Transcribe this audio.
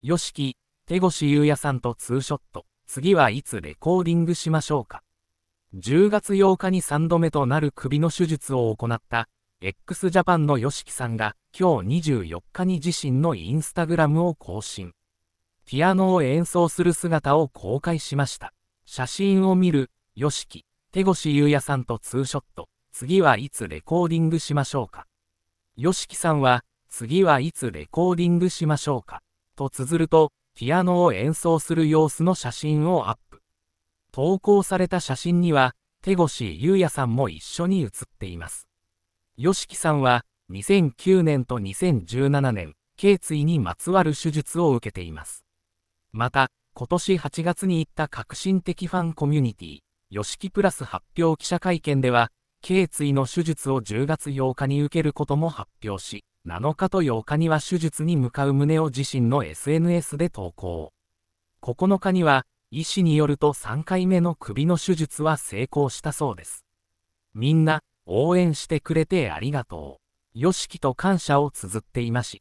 よしき、手越優也さんとツーショット、次はいつレコーディングしましょうか。10月8日に3度目となる首の手術を行った、x ジャパンの YOSHIKI さんが、今日24日に自身のインスタグラムを更新。ピアノを演奏する姿を公開しました。写真を見る、YOSHIKI、手越優也さんとツーショット、次はいつレコーディングしましょうか。YOSHIKI さんは、次はいつレコーディングしましょうか。と綴ると、ピアノを演奏する様子の写真をアップ。投稿された写真には、手越優也さんも一緒に写っています。吉木さんは、2009年と2017年、頸椎にまつわる手術を受けています。また、今年8月に行った革新的ファンコミュニティ、吉木プラス発表記者会見では、頸椎の手術を10月8日に受けることも発表し、7日と8日には手術に向かう旨を自身の SNS で投稿。9日には、医師によると3回目の首の手術は成功したそうです。みんな、応援してくれてありがとう。よしきと感謝を綴っていまし